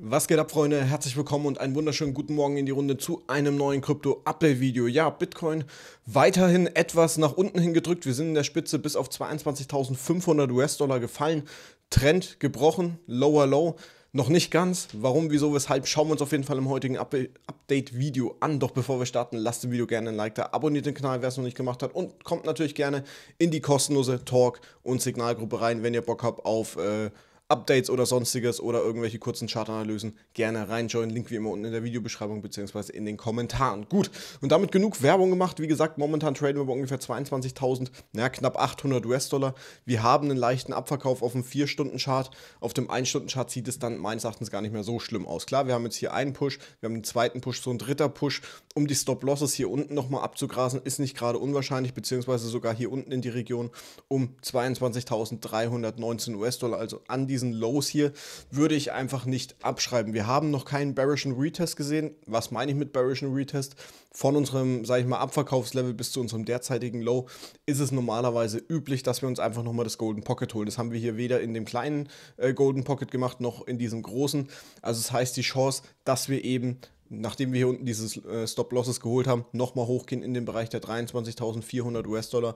Was geht ab, Freunde? Herzlich willkommen und einen wunderschönen guten Morgen in die Runde zu einem neuen Krypto-Update-Video. Ja, Bitcoin weiterhin etwas nach unten hin gedrückt. Wir sind in der Spitze bis auf 22.500 US-Dollar gefallen. Trend gebrochen, lower low. Noch nicht ganz. Warum, wieso, weshalb, schauen wir uns auf jeden Fall im heutigen Update-Video an. Doch bevor wir starten, lasst dem Video gerne ein Like da, abonniert den Kanal, wer es noch nicht gemacht hat und kommt natürlich gerne in die kostenlose Talk- und Signalgruppe rein, wenn ihr Bock habt auf... Äh, Updates oder sonstiges oder irgendwelche kurzen Chartanalysen gerne reinjoinen. Link wie immer unten in der Videobeschreibung bzw. in den Kommentaren. Gut, und damit genug Werbung gemacht. Wie gesagt, momentan traden wir bei ungefähr 22.000, naja, knapp 800 US-Dollar. Wir haben einen leichten Abverkauf auf dem 4-Stunden-Chart. Auf dem 1-Stunden-Chart sieht es dann meines Erachtens gar nicht mehr so schlimm aus. Klar, wir haben jetzt hier einen Push, wir haben einen zweiten Push, so ein dritter Push, um die Stop-Losses hier unten nochmal abzugrasen, ist nicht gerade unwahrscheinlich, beziehungsweise sogar hier unten in die Region um 22.319 US-Dollar, also an die diesen Lows hier würde ich einfach nicht abschreiben. Wir haben noch keinen bearischen Retest gesehen. Was meine ich mit bearischen Retest? Von unserem, sage ich mal, Abverkaufslevel bis zu unserem derzeitigen Low ist es normalerweise üblich, dass wir uns einfach nochmal das Golden Pocket holen. Das haben wir hier weder in dem kleinen äh, Golden Pocket gemacht noch in diesem großen. Also das heißt die Chance, dass wir eben nachdem wir hier unten dieses äh, Stop-Losses geholt haben, nochmal hochgehen in den Bereich der 23.400 US-Dollar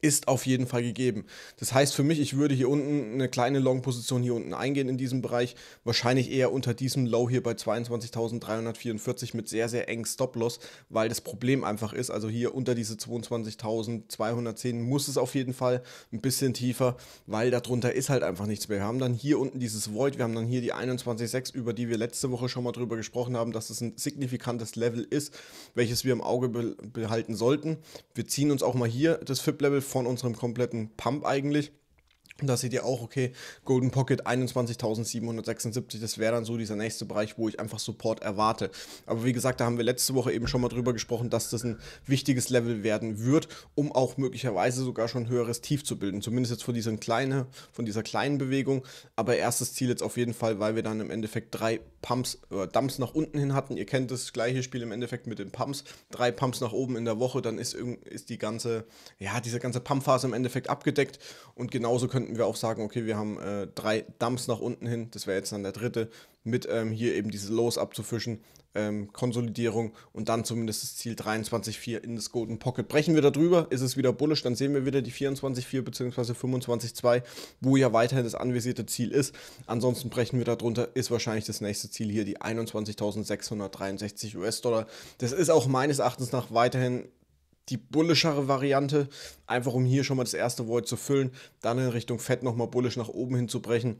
ist auf jeden Fall gegeben. Das heißt für mich, ich würde hier unten eine kleine Long-Position hier unten eingehen in diesem Bereich. Wahrscheinlich eher unter diesem Low hier bei 22.344 mit sehr, sehr eng Stop-Loss, weil das Problem einfach ist, also hier unter diese 22.210 muss es auf jeden Fall ein bisschen tiefer, weil darunter ist halt einfach nichts mehr. Wir haben dann hier unten dieses Void, wir haben dann hier die 21.6, über die wir letzte Woche schon mal drüber gesprochen haben, dass es das ein signifikantes Level ist, welches wir im Auge behalten sollten. Wir ziehen uns auch mal hier das FIP-Level von unserem kompletten Pump eigentlich. Da seht ihr auch, okay, Golden Pocket 21.776, das wäre dann so dieser nächste Bereich, wo ich einfach Support erwarte. Aber wie gesagt, da haben wir letzte Woche eben schon mal drüber gesprochen, dass das ein wichtiges Level werden wird, um auch möglicherweise sogar schon höheres Tief zu bilden. Zumindest jetzt von, diesen kleine, von dieser kleinen Bewegung. Aber erstes Ziel jetzt auf jeden Fall, weil wir dann im Endeffekt drei Pumps, äh, Dumps nach unten hin hatten. Ihr kennt das gleiche Spiel im Endeffekt mit den Pumps. Drei Pumps nach oben in der Woche, dann ist, ist die ganze, ja, diese ganze Pumpphase im Endeffekt abgedeckt. Und genauso könnten könnten wir auch sagen, okay, wir haben äh, drei Dumps nach unten hin, das wäre jetzt dann der dritte, mit ähm, hier eben diese Lows abzufischen, ähm, Konsolidierung und dann zumindest das Ziel 23,4 in das Golden Pocket. Brechen wir da drüber, ist es wieder bullish, dann sehen wir wieder die 24,4 bzw. 25,2, wo ja weiterhin das anvisierte Ziel ist. Ansonsten brechen wir da drunter, ist wahrscheinlich das nächste Ziel hier die 21.663 US-Dollar. Das ist auch meines Erachtens nach weiterhin die bullischere Variante, einfach um hier schon mal das erste Void zu füllen, dann in Richtung Fett nochmal bullisch nach oben hin zu brechen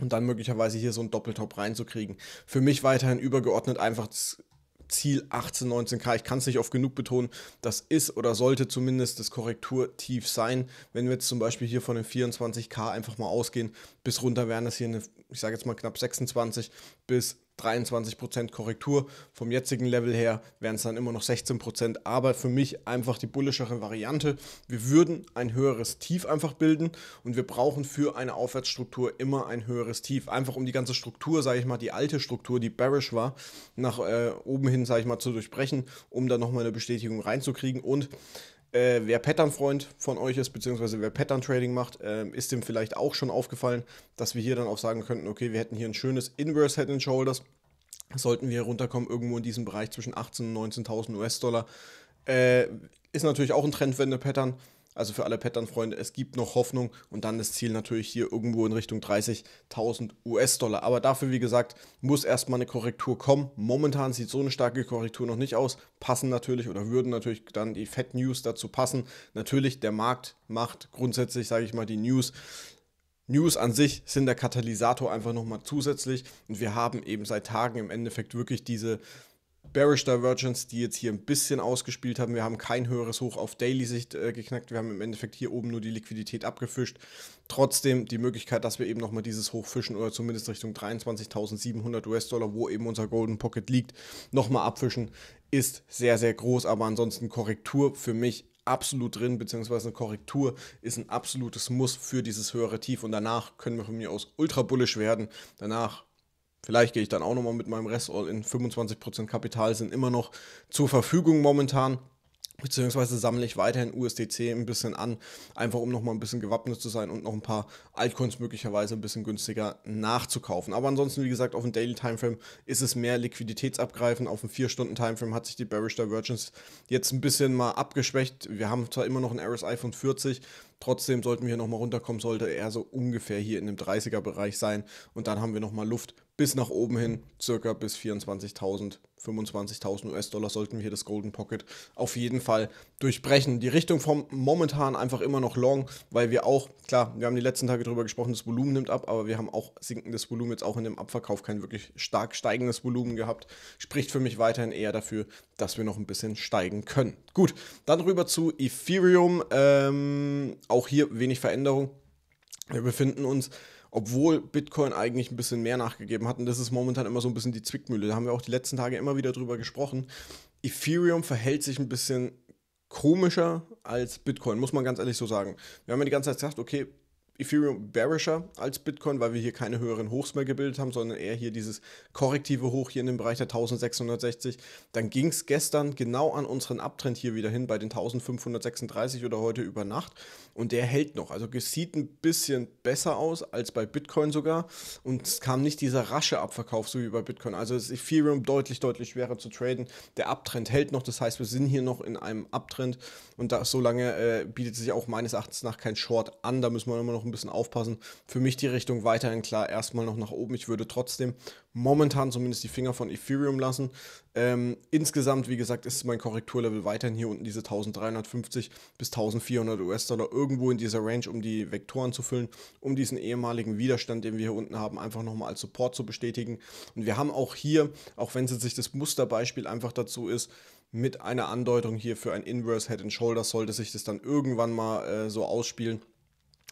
und dann möglicherweise hier so einen Doppeltop reinzukriegen. Für mich weiterhin übergeordnet einfach das Ziel 18, 19k. Ich kann es nicht oft genug betonen. Das ist oder sollte zumindest das Korrekturtief sein. Wenn wir jetzt zum Beispiel hier von den 24k einfach mal ausgehen, bis runter wären das hier, eine, ich sage jetzt mal knapp 26 bis 23% Korrektur. Vom jetzigen Level her wären es dann immer noch 16%, aber für mich einfach die bullischere Variante. Wir würden ein höheres Tief einfach bilden und wir brauchen für eine Aufwärtsstruktur immer ein höheres Tief. Einfach um die ganze Struktur, sage ich mal, die alte Struktur, die bearish war, nach äh, oben hin, sage ich mal, zu durchbrechen, um dann nochmal eine Bestätigung reinzukriegen und äh, wer Pattern-Freund von euch ist, beziehungsweise wer Pattern-Trading macht, äh, ist dem vielleicht auch schon aufgefallen, dass wir hier dann auch sagen könnten, okay, wir hätten hier ein schönes Inverse Head and Shoulders. Sollten wir runterkommen, irgendwo in diesem Bereich zwischen 18.000 und 19.000 US-Dollar. Äh, ist natürlich auch ein Trendwende-Pattern. Also für alle Pattern-Freunde, es gibt noch Hoffnung und dann das Ziel natürlich hier irgendwo in Richtung 30.000 US-Dollar. Aber dafür, wie gesagt, muss erstmal eine Korrektur kommen. Momentan sieht so eine starke Korrektur noch nicht aus. Passen natürlich oder würden natürlich dann die Fed-News dazu passen. Natürlich, der Markt macht grundsätzlich, sage ich mal, die News. News an sich sind der Katalysator einfach nochmal zusätzlich und wir haben eben seit Tagen im Endeffekt wirklich diese Bearish Divergence, die jetzt hier ein bisschen ausgespielt haben. Wir haben kein höheres Hoch auf Daily-Sicht äh, geknackt. Wir haben im Endeffekt hier oben nur die Liquidität abgefischt. Trotzdem die Möglichkeit, dass wir eben nochmal dieses Hoch fischen oder zumindest Richtung 23.700 US-Dollar, wo eben unser Golden Pocket liegt, nochmal abfischen, ist sehr, sehr groß. Aber ansonsten Korrektur für mich absolut drin, beziehungsweise eine Korrektur ist ein absolutes Muss für dieses höhere Tief und danach können wir von mir aus ultra bullisch werden. Danach Vielleicht gehe ich dann auch nochmal mit meinem Rest in 25% Kapital sind immer noch zur Verfügung momentan. Beziehungsweise sammle ich weiterhin USDC ein bisschen an, einfach um nochmal ein bisschen gewappnet zu sein und noch ein paar Altcoins möglicherweise ein bisschen günstiger nachzukaufen. Aber ansonsten, wie gesagt, auf dem Daily Timeframe ist es mehr Liquiditätsabgreifen. Auf dem 4-Stunden-Timeframe hat sich die Bearish Divergence jetzt ein bisschen mal abgeschwächt. Wir haben zwar immer noch ein RSI von 40, Trotzdem sollten wir hier nochmal runterkommen, sollte er so ungefähr hier in dem 30er-Bereich sein. Und dann haben wir nochmal Luft bis nach oben hin, circa bis 24.000, 25.000 US-Dollar sollten wir hier das Golden Pocket auf jeden Fall durchbrechen. Die Richtung vom momentan einfach immer noch long, weil wir auch, klar, wir haben die letzten Tage drüber gesprochen, das Volumen nimmt ab, aber wir haben auch sinkendes Volumen jetzt auch in dem Abverkauf kein wirklich stark steigendes Volumen gehabt. Spricht für mich weiterhin eher dafür, dass wir noch ein bisschen steigen können. Gut, dann rüber zu Ethereum. Ähm, auch hier wenig Veränderung. Wir befinden uns obwohl Bitcoin eigentlich ein bisschen mehr nachgegeben hat. Und das ist momentan immer so ein bisschen die Zwickmühle. Da haben wir auch die letzten Tage immer wieder drüber gesprochen. Ethereum verhält sich ein bisschen komischer als Bitcoin, muss man ganz ehrlich so sagen. Wir haben ja die ganze Zeit gesagt, okay, Ethereum bearischer als Bitcoin, weil wir hier keine höheren Hochs mehr gebildet haben, sondern eher hier dieses korrektive Hoch hier in dem Bereich der 1660. Dann ging es gestern genau an unseren Abtrend hier wieder hin bei den 1536 oder heute über Nacht und der hält noch. Also es sieht ein bisschen besser aus als bei Bitcoin sogar und es kam nicht dieser rasche Abverkauf so wie bei Bitcoin. Also ist Ethereum deutlich, deutlich schwerer zu traden. Der Abtrend hält noch, das heißt, wir sind hier noch in einem Abtrend und da, solange äh, bietet sich auch meines Erachtens nach kein Short an. Da müssen wir immer noch ein bisschen aufpassen. Für mich die Richtung weiterhin klar, erstmal noch nach oben. Ich würde trotzdem momentan zumindest die Finger von Ethereum lassen. Ähm, insgesamt, wie gesagt, ist mein Korrekturlevel weiterhin hier unten diese 1350 bis 1400 US-Dollar irgendwo in dieser Range, um die Vektoren zu füllen, um diesen ehemaligen Widerstand, den wir hier unten haben, einfach nochmal als Support zu bestätigen. Und wir haben auch hier, auch wenn es sich das Musterbeispiel einfach dazu ist, mit einer Andeutung hier für ein Inverse Head and Shoulder sollte sich das dann irgendwann mal äh, so ausspielen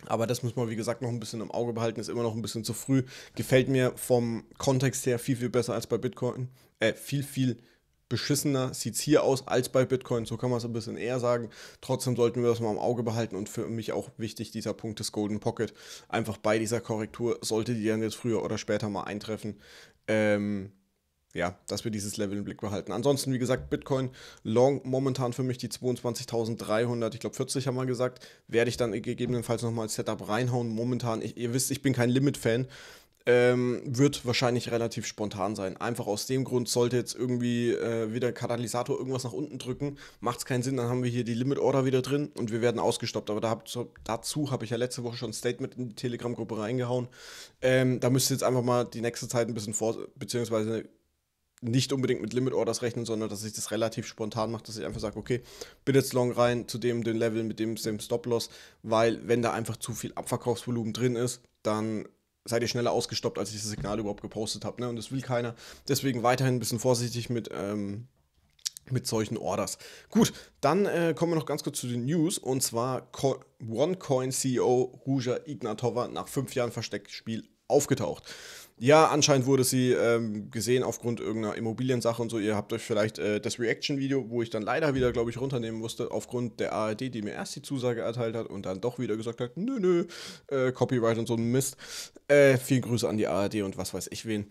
aber das muss man, wie gesagt, noch ein bisschen im Auge behalten, ist immer noch ein bisschen zu früh. Gefällt mir vom Kontext her viel, viel besser als bei Bitcoin. Äh, viel, viel beschissener sieht es hier aus als bei Bitcoin, so kann man es ein bisschen eher sagen. Trotzdem sollten wir das mal im Auge behalten und für mich auch wichtig dieser Punkt des Golden Pocket. Einfach bei dieser Korrektur sollte die dann jetzt früher oder später mal eintreffen. Ähm, ja, dass wir dieses Level im Blick behalten. Ansonsten, wie gesagt, Bitcoin Long momentan für mich die 22.300, ich glaube 40 haben wir gesagt, werde ich dann gegebenenfalls nochmal als Setup reinhauen. Momentan, ich, ihr wisst, ich bin kein Limit-Fan. Ähm, wird wahrscheinlich relativ spontan sein. Einfach aus dem Grund, sollte jetzt irgendwie äh, wieder Katalysator irgendwas nach unten drücken, macht es keinen Sinn, dann haben wir hier die Limit Order wieder drin und wir werden ausgestoppt. Aber da hab, dazu habe ich ja letzte Woche schon ein Statement in die Telegram-Gruppe reingehauen. Ähm, da müsst ihr jetzt einfach mal die nächste Zeit ein bisschen vor, beziehungsweise nicht unbedingt mit Limit Orders rechnen, sondern dass ich das relativ spontan mache, dass ich einfach sage, okay, bin jetzt long rein zu dem, den Level mit dem, dem Stop-Loss, weil wenn da einfach zu viel Abverkaufsvolumen drin ist, dann seid ihr schneller ausgestoppt, als ich das Signal überhaupt gepostet habe. Ne? Und das will keiner. Deswegen weiterhin ein bisschen vorsichtig mit, ähm, mit solchen Orders. Gut, dann äh, kommen wir noch ganz kurz zu den News. Und zwar Co OneCoin-CEO Ruja Ignatova nach fünf Jahren Versteckspiel aufgetaucht. Ja, anscheinend wurde sie ähm, gesehen aufgrund irgendeiner Immobiliensache und so. Ihr habt euch vielleicht äh, das Reaction-Video, wo ich dann leider wieder, glaube ich, runternehmen musste, aufgrund der ARD, die mir erst die Zusage erteilt hat und dann doch wieder gesagt hat, nö, nö, äh, Copyright und so ein Mist. Äh, vielen Grüße an die ARD und was weiß ich wen.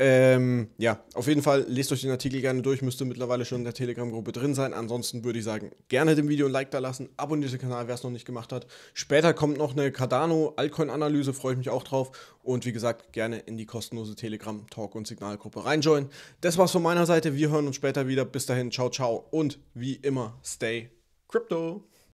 Ähm, ja, auf jeden Fall lest euch den Artikel gerne durch, müsste mittlerweile schon in der Telegram-Gruppe drin sein. Ansonsten würde ich sagen, gerne dem Video ein Like da lassen, abonniert den Kanal, wer es noch nicht gemacht hat. Später kommt noch eine Cardano-Altcoin-Analyse, freue ich mich auch drauf. Und wie gesagt, gerne in die kostenlose Telegram-Talk- und Signalgruppe reinjoinen. Das war's von meiner Seite, wir hören uns später wieder. Bis dahin, ciao, ciao und wie immer, stay crypto.